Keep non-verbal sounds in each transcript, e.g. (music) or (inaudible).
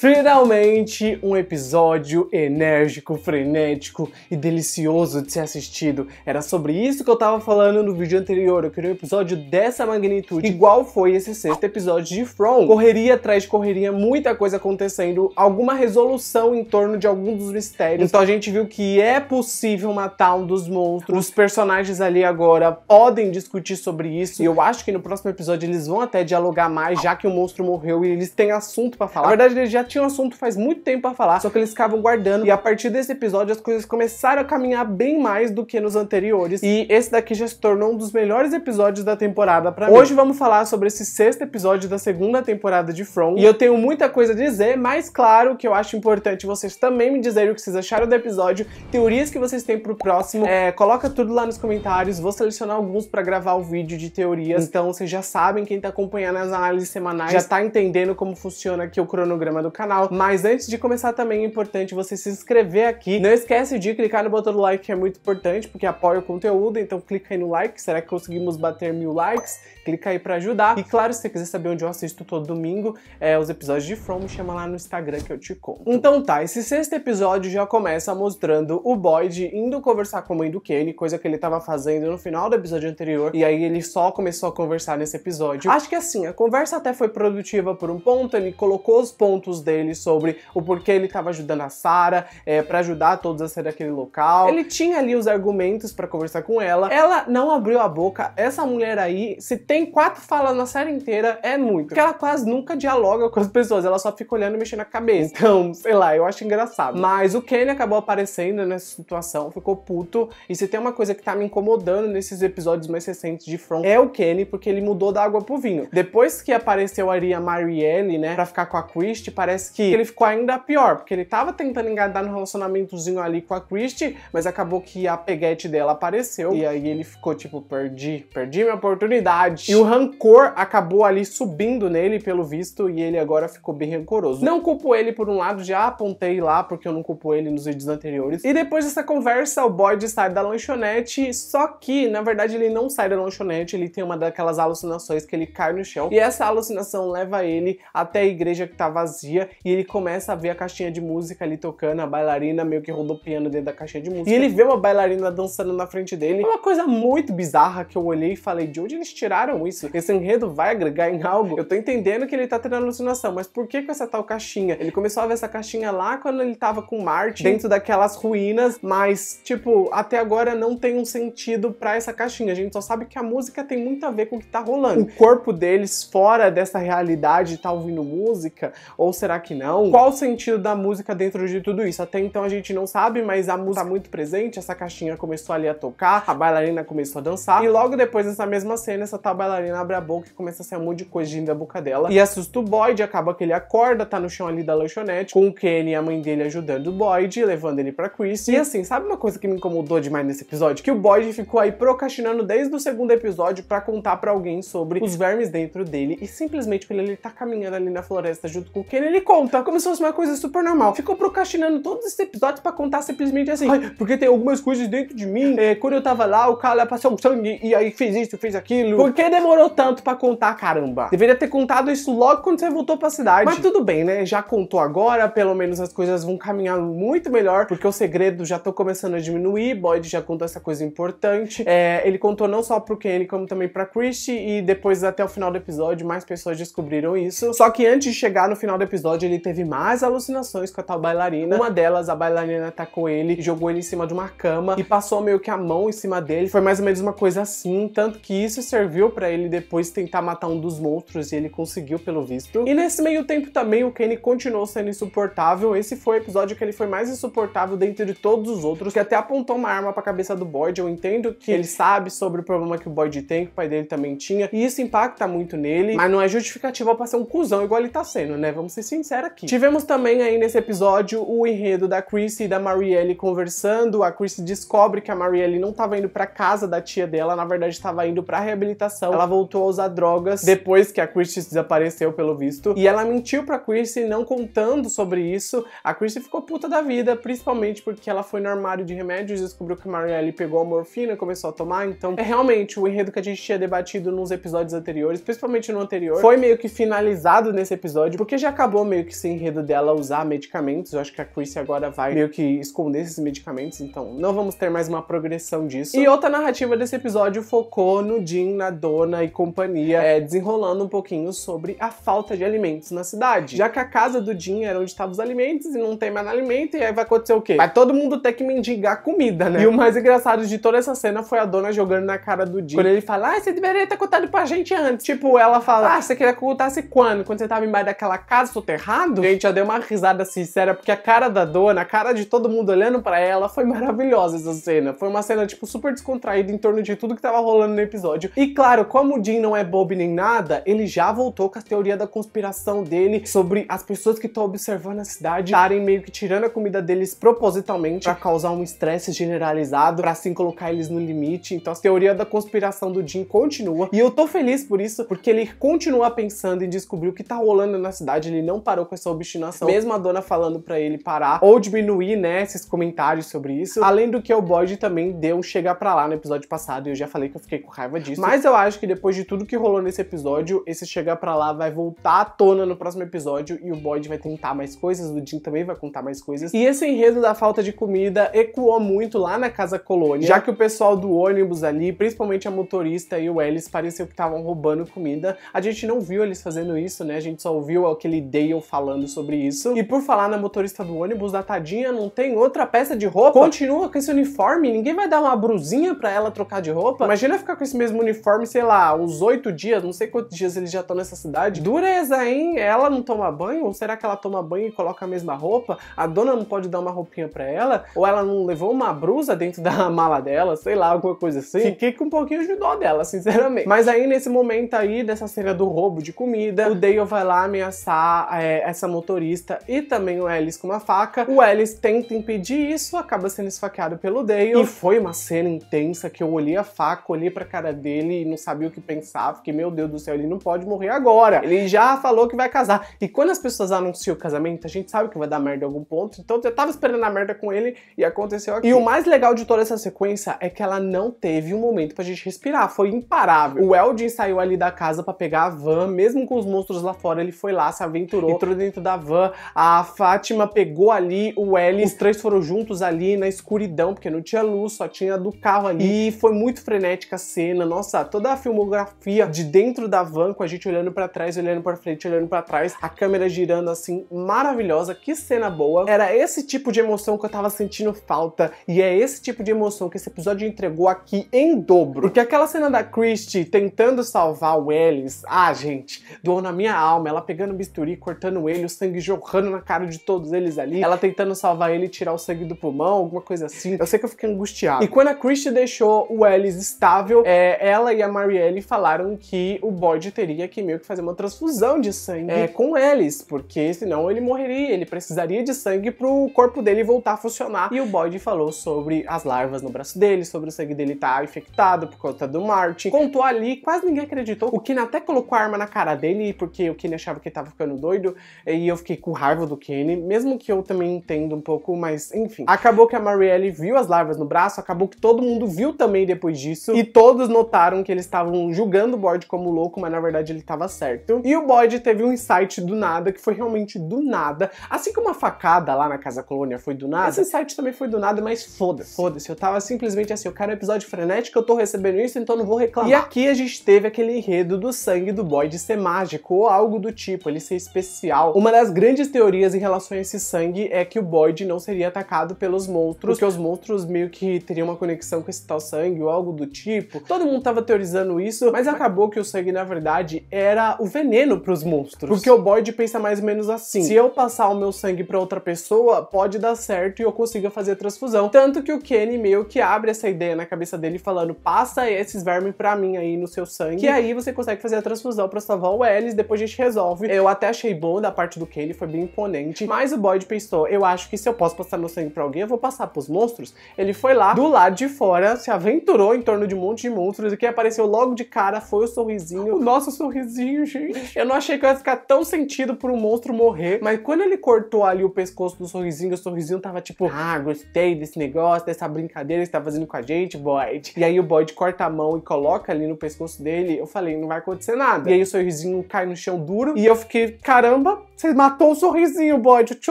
Finalmente, um episódio enérgico, frenético e delicioso de ser assistido. Era sobre isso que eu tava falando no vídeo anterior. Eu queria um episódio dessa magnitude, igual foi esse sexto episódio de From. Correria atrás de correria, muita coisa acontecendo, alguma resolução em torno de algum dos mistérios. Então a gente viu que é possível matar um dos monstros. Os personagens ali agora podem discutir sobre isso. E eu acho que no próximo episódio eles vão até dialogar mais, já que o monstro morreu e eles têm assunto para falar. Na verdade, eles já tinha um assunto faz muito tempo a falar, só que eles ficavam guardando. E a partir desse episódio as coisas começaram a caminhar bem mais do que nos anteriores. E esse daqui já se tornou um dos melhores episódios da temporada para mim. Hoje vamos falar sobre esse sexto episódio da segunda temporada de From. E eu tenho muita coisa a dizer, mas claro que eu acho importante vocês também me dizerem o que vocês acharam do episódio, teorias que vocês têm pro próximo. É, coloca tudo lá nos comentários, vou selecionar alguns para gravar o vídeo de teorias. Então vocês já sabem, quem tá acompanhando as análises semanais já tá entendendo como funciona aqui o cronograma do canal canal. Mas antes de começar também é importante você se inscrever aqui. Não esquece de clicar no botão do like que é muito importante porque apoia o conteúdo, então clica aí no like. Será que conseguimos bater mil likes? Clica aí para ajudar. E claro, se você quiser saber onde eu assisto todo domingo é, os episódios de From, chama lá no Instagram que eu te conto. Então tá, esse sexto episódio já começa mostrando o Boyd indo conversar com a mãe do Kenny, coisa que ele tava fazendo no final do episódio anterior, e aí ele só começou a conversar nesse episódio. Acho que assim, a conversa até foi produtiva por um ponto, ele colocou os pontos dele dele sobre o porquê ele estava ajudando a Sara, é, para ajudar todos a sair daquele local. Ele tinha ali os argumentos para conversar com ela. Ela não abriu a boca. Essa mulher aí, se tem quatro falas na série inteira, é muito. Porque ela quase nunca dialoga com as pessoas, ela só fica olhando e mexendo a cabeça. Então, sei lá, eu acho engraçado. Mas o Kenny acabou aparecendo nessa situação, ficou puto. E se tem uma coisa que tá me incomodando nesses episódios mais recentes de From é o Kenny, porque ele mudou da água pro vinho. Depois que apareceu ali a Marielle, né, pra ficar com a Christie, parece parece que ele ficou ainda pior, porque ele tava tentando enganar no relacionamentozinho ali com a Christie, mas acabou que a peguete dela apareceu. E aí ele ficou tipo, perdi, perdi minha oportunidade. E o rancor acabou ali subindo nele, pelo visto, e ele agora ficou bem rancoroso. Não culpo ele por um lado, já apontei lá, porque eu não culpo ele nos vídeos anteriores. E depois dessa conversa, o Boyd sai da lanchonete, só que, na verdade, ele não sai da lanchonete, ele tem uma daquelas alucinações que ele cai no chão. E essa alucinação leva ele até a igreja que tá vazia, dia e ele começa a ver a caixinha de música ali tocando, a bailarina meio que rodopiando dentro da caixinha de música. E ele vê uma bailarina dançando na frente dele. uma coisa muito bizarra que eu olhei e falei: de onde eles tiraram isso? Esse enredo vai agregar em algo? Eu tô entendendo que ele tá tendo alucinação, mas por que com essa tal caixinha? Ele começou a ver essa caixinha lá quando ele tava com Marte, dentro daquelas ruínas, mas, tipo, até agora não tem um sentido para essa caixinha. A gente só sabe que a música tem muito a ver com o que tá rolando. O corpo deles fora dessa realidade tá ouvindo música? Ou será será que não? Qual o sentido da música dentro de tudo isso? Até então a gente não sabe, mas a música tá muito presente, essa caixinha começou ali a tocar, a bailarina começou a dançar, e logo depois dessa mesma cena, essa tal bailarina abre a boca e começa a ser um monte de coisinha da boca dela, e assusta o Boyd, acaba que ele acorda, tá no chão ali da lanchonete, com o Kenny e a mãe dele ajudando o Boyd, levando ele pra Chris. E assim, sabe uma coisa que me incomodou demais nesse episódio? Que o Boyd ficou aí procrastinando desde o segundo episódio para contar para alguém sobre os vermes dentro dele, e simplesmente quando ele tá caminhando ali na floresta junto com o Kenny, ele conta, como se fosse uma coisa super normal. Ficou procrastinando todos esses episódios pra contar simplesmente assim. Ai, porque tem algumas coisas dentro de mim. É, quando eu tava lá, o cara passou um sangue e aí fez isso, fez aquilo. Por que demorou tanto pra contar, caramba? Deveria ter contado isso logo quando você voltou pra cidade. Mas tudo bem, né? Já contou agora, pelo menos as coisas vão caminhar muito melhor, porque o segredo já tô começando a diminuir. Boyd já contou essa coisa importante. É, ele contou não só pro Kenny, como também pra Christie, e depois, até o final do episódio, mais pessoas descobriram isso. Só que antes de chegar no final do episódio, episódio ele teve mais alucinações com a tal bailarina. Uma delas, a bailarina atacou tá ele, jogou ele em cima de uma cama e passou meio que a mão em cima dele. Foi mais ou menos uma coisa assim, tanto que isso serviu para ele depois tentar matar um dos monstros e ele conseguiu pelo visto. E nesse meio tempo também o Kenny continuou sendo insuportável. Esse foi o episódio que ele foi mais insuportável dentre de todos os outros, que até apontou uma arma para a cabeça do Boyd. Eu entendo que ele sabe sobre o problema que o Boyd tem, que o pai dele também tinha, e isso impacta muito nele, mas não é justificativa pra ser um cuzão igual ele tá sendo, né? Vamos ser sinceros sincera aqui. Tivemos também aí nesse episódio o enredo da Chrissy e da Marielle conversando. A Chrissy descobre que a Marielle não estava indo para casa da tia dela, na verdade estava indo para reabilitação. Ela voltou a usar drogas depois que a Chrissy desapareceu, pelo visto. E ela mentiu pra Chrissy, não contando sobre isso. A Chrissy ficou puta da vida, principalmente porque ela foi no armário de remédios, descobriu que a Marielle pegou a morfina, começou a tomar. Então, é realmente o enredo que a gente tinha debatido nos episódios anteriores, principalmente no anterior, foi meio que finalizado nesse episódio, porque já acabou meio que sem enredo dela usar medicamentos. Eu acho que a Chrissy agora vai meio que esconder esses medicamentos, então não vamos ter mais uma progressão disso. E outra narrativa desse episódio focou no Jim, na dona e companhia, é, desenrolando um pouquinho sobre a falta de alimentos na cidade. Já que a casa do Jim era onde estavam os alimentos e não tem mais alimento, e aí vai acontecer o quê? Vai todo mundo ter que mendigar comida, né? E o mais engraçado de toda essa cena foi a dona jogando na cara do Jim. Quando ele fala, ah, você deveria ter contado pra gente antes. Tipo, ela fala, ah, ah você queria contar contasse quando? Quando você tava embaixo daquela casa, sou errado? Gente, eu dei uma risada sincera, porque a cara da dona, a cara de todo mundo olhando para ela, foi maravilhosa essa cena. Foi uma cena, tipo, super descontraída em torno de tudo que tava rolando no episódio. E claro, como o Jim não é bobo nem nada, ele já voltou com a teoria da conspiração dele sobre as pessoas que estão observando a cidade estarem meio que tirando a comida deles propositalmente para causar um estresse generalizado, para assim colocar eles no limite. Então a teoria da conspiração do Jim continua. E eu tô feliz por isso, porque ele continua pensando em descobrir o que tá rolando na cidade, ele não parou com essa obstinação. Mesmo a dona falando para ele parar ou diminuir, né, esses comentários sobre isso. Além do que o Boyd também deu um chegar para lá no episódio passado e eu já falei que eu fiquei com raiva disso. Mas eu acho que depois de tudo que rolou nesse episódio, esse chegar para lá vai voltar à tona no próximo episódio e o Boyd vai tentar mais coisas, o Jim também vai contar mais coisas. E esse enredo da falta de comida ecoou muito lá na casa colônia, já que o pessoal do ônibus ali, principalmente a motorista e o Ellis, pareceu que estavam roubando comida. A gente não viu eles fazendo isso, né? A gente só ouviu aquele Dale falando sobre isso. E por falar na motorista do ônibus, da tadinha, não tem outra peça de roupa? Continua com esse uniforme? Ninguém vai dar uma brusinha pra ela trocar de roupa? Imagina ficar com esse mesmo uniforme, sei lá, uns oito dias, não sei quantos dias eles já estão nessa cidade. Dureza, hein? Ela não toma banho? Ou será que ela toma banho e coloca a mesma roupa? A dona não pode dar uma roupinha pra ela? Ou ela não levou uma brusa dentro da (laughs) mala dela? Sei lá, alguma coisa assim. Fiquei com um pouquinho de dó dela, sinceramente. Mas aí, nesse momento aí, dessa cena do roubo de comida, o Dale vai lá ameaçar a é, essa motorista e também o Ellis com uma faca. O Ellis tenta impedir isso, acaba sendo esfaqueado pelo Dale. E foi uma cena intensa que eu olhei a faca, olhei pra cara dele e não sabia o que pensar. Fiquei, meu Deus do céu, ele não pode morrer agora. Ele já falou que vai casar. E quando as pessoas anunciam o casamento, a gente sabe que vai dar merda em algum ponto. Então eu tava esperando a merda com ele e aconteceu aqui. E o mais legal de toda essa sequência é que ela não teve um momento pra gente respirar. Foi imparável. O Eldin saiu ali da casa para pegar a van, mesmo com os monstros lá fora, ele foi lá, se aventurou entrou dentro da van, a Fátima pegou ali o Ellis. os três foram juntos ali na escuridão, porque não tinha luz, só tinha do carro ali. E foi muito frenética a cena, nossa, toda a filmografia de dentro da van, com a gente olhando para trás, olhando para frente, olhando para trás, a câmera girando assim, maravilhosa, que cena boa. Era esse tipo de emoção que eu tava sentindo falta, e é esse tipo de emoção que esse episódio entregou aqui em dobro. Porque aquela cena da Christie tentando salvar o Ellis, ah, gente, doou na minha alma, ela pegando bisturi, cortando cortando ele, o sangue jorrando na cara de todos eles ali, ela tentando salvar ele e tirar o sangue do pulmão, alguma coisa assim. Eu sei que eu fiquei angustiado. E quando a Christie deixou o Ellis estável, é, ela e a Marielle falaram que o Boyd teria que meio que fazer uma transfusão de sangue é, com Ellis, porque senão ele morreria, ele precisaria de sangue pro corpo dele voltar a funcionar. E o Boyd falou sobre as larvas no braço dele, sobre o sangue dele estar tá infectado por conta do Martin. Contou ali, quase ninguém acreditou. O Kina até colocou a arma na cara dele, porque o Kina achava que ele tava ficando doido e eu fiquei com raiva do Kenny, mesmo que eu também entendo um pouco, mas enfim. Acabou que a Marielle viu as larvas no braço, acabou que todo mundo viu também depois disso, e todos notaram que eles estavam julgando o Boyd como louco, mas na verdade ele estava certo. E o Boyd teve um insight do nada, que foi realmente do nada, assim como a facada lá na Casa Colônia foi do nada, esse insight também foi do nada, mas foda-se. Foda-se, eu tava simplesmente assim, eu quero um episódio frenético, eu tô recebendo isso, então não vou reclamar. E aqui a gente teve aquele enredo do sangue do Boyd ser mágico, ou algo do tipo, ele ser especial artificial, uma das grandes teorias em relação a esse sangue é que o Boyd não seria atacado pelos monstros, porque os monstros meio que teriam uma conexão com esse tal sangue ou algo do tipo. Todo mundo tava teorizando isso, mas acabou que o sangue, na verdade, era o veneno pros monstros. Porque o Boyd pensa mais ou menos assim: se eu passar o meu sangue para outra pessoa, pode dar certo e eu consiga fazer a transfusão. Tanto que o Kenny meio que abre essa ideia na cabeça dele falando: passa esses vermes pra mim aí no seu sangue, que aí você consegue fazer a transfusão pra salvar o Ellis, depois a gente resolve. Eu até achei bom da parte do Kenny foi bem imponente, mas o Boyd pensou, eu acho que se eu posso passar meu sangue pra alguém, eu vou passar pros monstros. Ele foi lá, do lado de fora, se aventurou em torno de um monte de monstros, e quem apareceu logo de cara foi o sorrisinho. O (laughs) nosso sorrisinho, gente. Eu não achei que eu ia ficar tão sentido por um monstro morrer, mas quando ele cortou ali o pescoço do sorrisinho, o sorrisinho tava tipo, ah, gostei desse negócio, dessa brincadeira que você tá fazendo com a gente, Boyd. E aí o Boyd corta a mão e coloca ali no pescoço dele, eu falei, não vai acontecer nada. E aí o sorrisinho cai no chão duro, e eu fiquei, caramba, caramba, você matou o sorrisinho, Boyd, eu te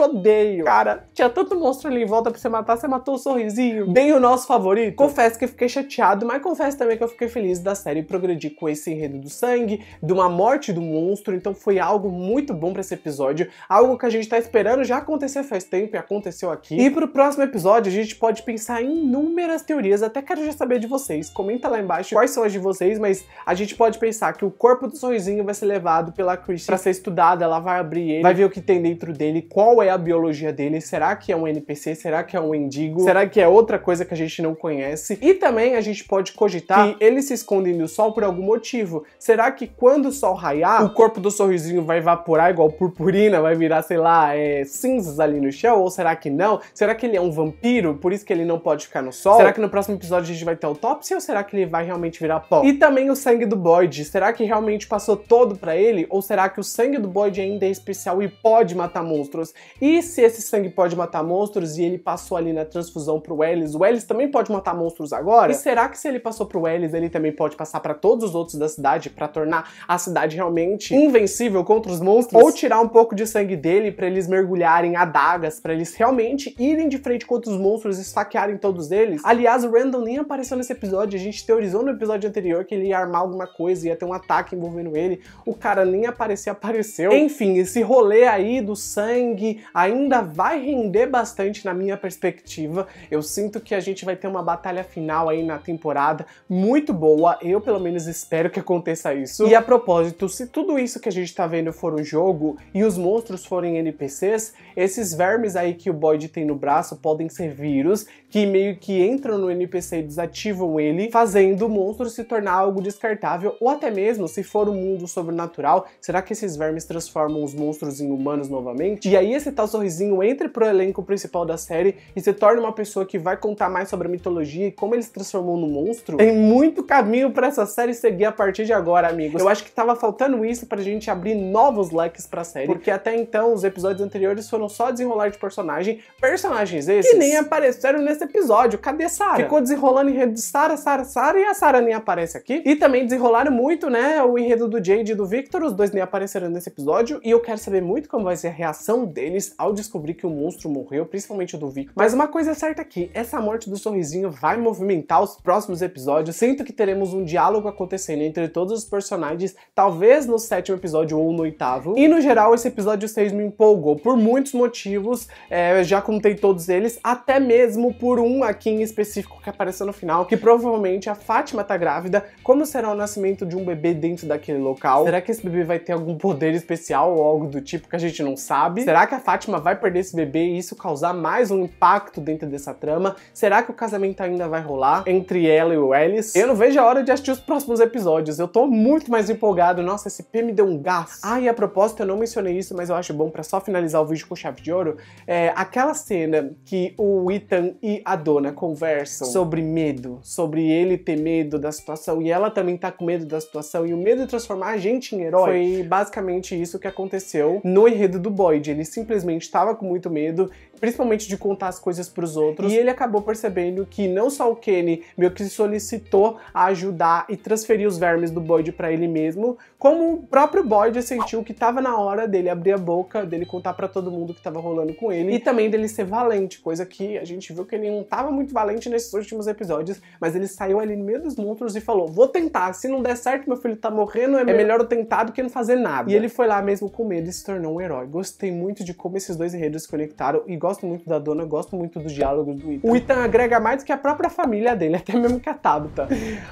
odeio. Cara, tinha tanto monstro ali em volta pra você matar, você matou o sorrisinho. Bem o nosso favorito. Confesso que fiquei chateado, mas confesso também que eu fiquei feliz da série progredir com esse enredo do sangue, de uma morte do monstro, então foi algo muito bom pra esse episódio, algo que a gente tá esperando já acontecer faz tempo e aconteceu aqui. E pro próximo episódio a gente pode pensar em inúmeras teorias, até quero já saber de vocês, comenta lá embaixo quais são as de vocês, mas a gente pode pensar que o corpo do sorrisinho vai ser levado pela Christie pra ser estudada, ela vai abrir ele, vai ver o que tem dentro dele, qual é a biologia dele, será que é um NPC, será que é um indigo, será que é outra coisa que a gente não conhece? E também a gente pode cogitar que ele se esconde no sol por algum motivo. Será que quando o sol raiar, o corpo do sorrisinho vai evaporar igual purpurina, vai virar, sei lá, é, cinzas ali no chão? Ou será que não? Será que ele é um vampiro, por isso que ele não pode ficar no sol? Será que no próximo episódio a gente vai ter autópsia ou será que ele vai realmente virar pó? E também o sangue do Boyd, será que realmente passou todo para ele? Ou será que o sangue do Boyd ainda é ainda é especial e pode matar monstros. E se esse sangue pode matar monstros e ele passou ali na transfusão pro Ellis, o Ellis também pode matar monstros agora? E será que se ele passou pro Ellis, ele também pode passar para todos os outros da cidade para tornar a cidade realmente invencível contra os monstros? Ou tirar um pouco de sangue dele para eles mergulharem adagas, para eles realmente irem de frente contra os monstros e saquearem todos eles? Aliás, o Randall nem apareceu nesse episódio, a gente teorizou no episódio anterior que ele ia armar alguma coisa, ia ter um ataque envolvendo ele, o cara nem aparecia, apareceu. Enfim, enfim, esse rolê aí do sangue ainda vai render bastante na minha perspectiva. Eu sinto que a gente vai ter uma batalha final aí na temporada muito boa. Eu, pelo menos, espero que aconteça isso. E a propósito, se tudo isso que a gente tá vendo for um jogo e os monstros forem NPCs, esses vermes aí que o Boyd tem no braço podem ser vírus que meio que entram no NPC e desativam ele, fazendo o monstro se tornar algo descartável ou até mesmo se for um mundo sobrenatural, será que esses vermes transformam os monstros em humanos novamente. E aí esse tal sorrisinho entra pro elenco principal da série e se torna uma pessoa que vai contar mais sobre a mitologia e como ele se transformou no monstro. Tem muito caminho para essa série seguir a partir de agora, amigos. Eu acho que tava faltando isso pra gente abrir novos leques pra série, porque até então os episódios anteriores foram só desenrolar de personagem, personagens esses que nem apareceram nesse episódio. Cadê Sarah Ficou desenrolando enredo de Sarah Sarah Sarah e a Sarah nem aparece aqui. E também desenrolaram muito, né, o enredo do Jade e do Victor, os dois nem apareceram nesse episódio e eu quero saber muito como vai ser a reação deles ao descobrir que o monstro morreu, principalmente o do Victor. Mas uma coisa é certa aqui, essa morte do Sorrisinho vai movimentar os próximos episódios, sendo que teremos um diálogo acontecendo entre todos os personagens, talvez no sétimo episódio ou no oitavo. E no geral, esse episódio 6 me empolgou por muitos motivos, é, já contei todos eles, até mesmo por um aqui em específico que apareceu no final, que provavelmente a Fátima tá grávida. Como será o nascimento de um bebê dentro daquele local? Será que esse bebê vai ter algum poder especial ou algo do tipo que a gente não sabe? Será que a Fátima vai perder esse bebê e isso causar mais um impacto dentro dessa trama? Será que o casamento ainda vai rolar entre ela e o Ellis? Eu não vejo a hora de assistir os próximos episódios. Eu tô muito mais empolgado. Nossa, esse P me deu um gás. Ah, e a propósito, eu não mencionei isso, mas eu acho bom para só finalizar o vídeo com chave de ouro. É aquela cena que o Ethan e a dona conversam sobre medo, sobre ele ter medo da situação e ela também tá com medo da situação e o medo de transformar a gente em herói. Foi basicamente isso que aconteceu aconteceu no enredo do Boyd. Ele simplesmente estava com muito medo principalmente de contar as coisas para os outros. E ele acabou percebendo que não só o Kenny meio que solicitou a ajudar e transferir os vermes do Boyd para ele mesmo, como o próprio Boyd sentiu que estava na hora dele abrir a boca, dele contar para todo mundo que estava rolando com ele e também dele ser valente, coisa que a gente viu que ele não estava muito valente nesses últimos episódios, mas ele saiu ali no meio dos monstros e falou: "Vou tentar, se não der certo, meu filho tá morrendo, é, é melhor eu tentar do que não fazer nada". E ele foi lá mesmo com medo e se tornou um herói. Gostei muito de como esses dois enredos se conectaram Igual gosto muito da dona, gosto muito dos diálogos do Ethan. O Ethan agrega mais do que a própria família dele, (laughs) até mesmo que a Tabata.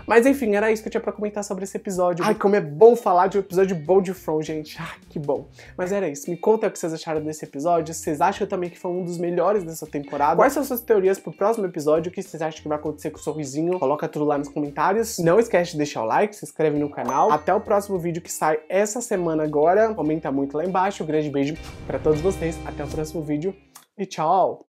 Mas enfim, era isso que eu tinha pra comentar sobre esse episódio. Ai, como é bom falar de um episódio bom de From, gente. Ai, que bom. Mas era isso. Me conta o que vocês acharam desse episódio. Vocês acham também que foi um dos melhores dessa temporada? Quais são suas teorias pro próximo episódio? O que vocês acham que vai acontecer com o sorrisinho? Coloca tudo lá nos comentários. Não esquece de deixar o like, se inscreve no canal. Até o próximo vídeo que sai essa semana agora. Comenta muito lá embaixo. Um grande beijo para todos vocês. Até o próximo vídeo e tchau.